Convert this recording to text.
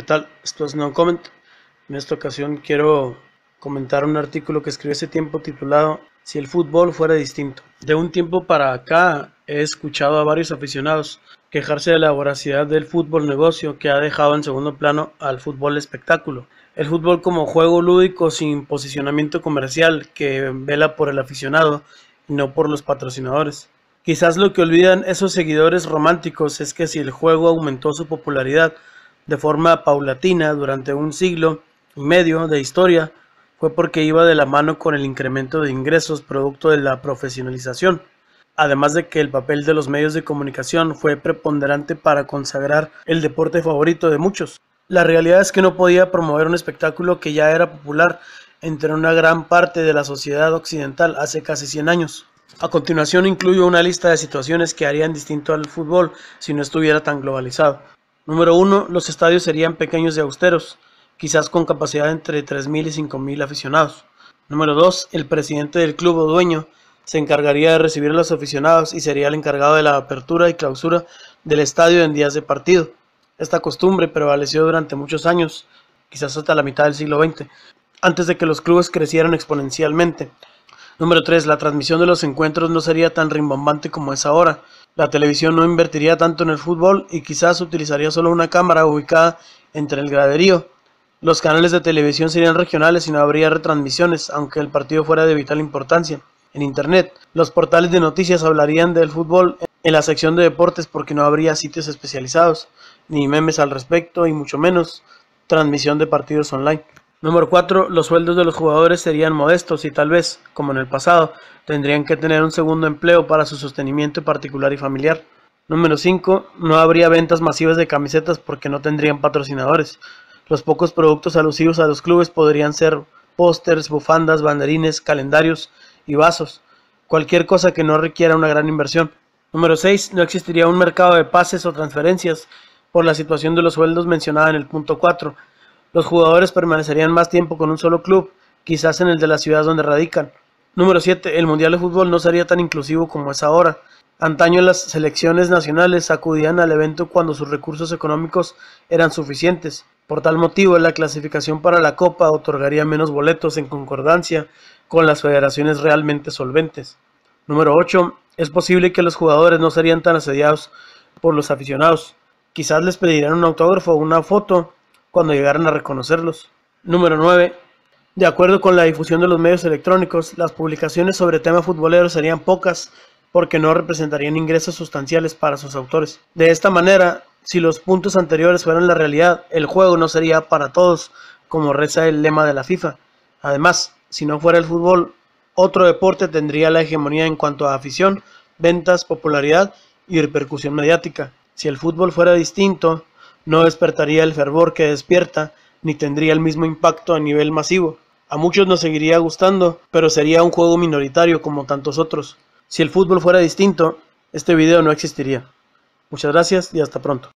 ¿Qué tal? Esto es No Comment. En esta ocasión quiero comentar un artículo que escribí hace tiempo titulado Si el fútbol fuera distinto. De un tiempo para acá he escuchado a varios aficionados quejarse de la voracidad del fútbol negocio que ha dejado en segundo plano al fútbol espectáculo. El fútbol como juego lúdico sin posicionamiento comercial que vela por el aficionado y no por los patrocinadores. Quizás lo que olvidan esos seguidores románticos es que si el juego aumentó su popularidad, de forma paulatina durante un siglo y medio de historia fue porque iba de la mano con el incremento de ingresos producto de la profesionalización, además de que el papel de los medios de comunicación fue preponderante para consagrar el deporte favorito de muchos. La realidad es que no podía promover un espectáculo que ya era popular entre una gran parte de la sociedad occidental hace casi 100 años. A continuación incluyo una lista de situaciones que harían distinto al fútbol si no estuviera tan globalizado. Número uno, los estadios serían pequeños y austeros, quizás con capacidad entre 3.000 y 5.000 aficionados. Número 2. El presidente del club o dueño se encargaría de recibir a los aficionados y sería el encargado de la apertura y clausura del estadio en días de partido. Esta costumbre prevaleció durante muchos años, quizás hasta la mitad del siglo XX, antes de que los clubes crecieran exponencialmente. Número 3. La transmisión de los encuentros no sería tan rimbombante como es ahora. La televisión no invertiría tanto en el fútbol y quizás utilizaría solo una cámara ubicada entre el graderío. Los canales de televisión serían regionales y no habría retransmisiones, aunque el partido fuera de vital importancia. En Internet, los portales de noticias hablarían del fútbol en la sección de deportes porque no habría sitios especializados, ni memes al respecto y mucho menos transmisión de partidos online. Número 4. Los sueldos de los jugadores serían modestos y tal vez, como en el pasado, tendrían que tener un segundo empleo para su sostenimiento particular y familiar. Número 5. No habría ventas masivas de camisetas porque no tendrían patrocinadores. Los pocos productos alusivos a los clubes podrían ser pósters, bufandas, banderines, calendarios y vasos. Cualquier cosa que no requiera una gran inversión. Número 6. No existiría un mercado de pases o transferencias por la situación de los sueldos mencionada en el punto 4 los jugadores permanecerían más tiempo con un solo club, quizás en el de la ciudad donde radican. Número 7. El Mundial de Fútbol no sería tan inclusivo como es ahora. Antaño las selecciones nacionales acudían al evento cuando sus recursos económicos eran suficientes. Por tal motivo, la clasificación para la Copa otorgaría menos boletos en concordancia con las federaciones realmente solventes. Número 8. Es posible que los jugadores no serían tan asediados por los aficionados. Quizás les pedirán un autógrafo o una foto cuando llegaran a reconocerlos. Número 9. De acuerdo con la difusión de los medios electrónicos, las publicaciones sobre temas futboleros serían pocas porque no representarían ingresos sustanciales para sus autores. De esta manera, si los puntos anteriores fueran la realidad, el juego no sería para todos, como reza el lema de la FIFA. Además, si no fuera el fútbol, otro deporte tendría la hegemonía en cuanto a afición, ventas, popularidad y repercusión mediática. Si el fútbol fuera distinto, no despertaría el fervor que despierta, ni tendría el mismo impacto a nivel masivo. A muchos nos seguiría gustando, pero sería un juego minoritario como tantos otros. Si el fútbol fuera distinto, este video no existiría. Muchas gracias y hasta pronto.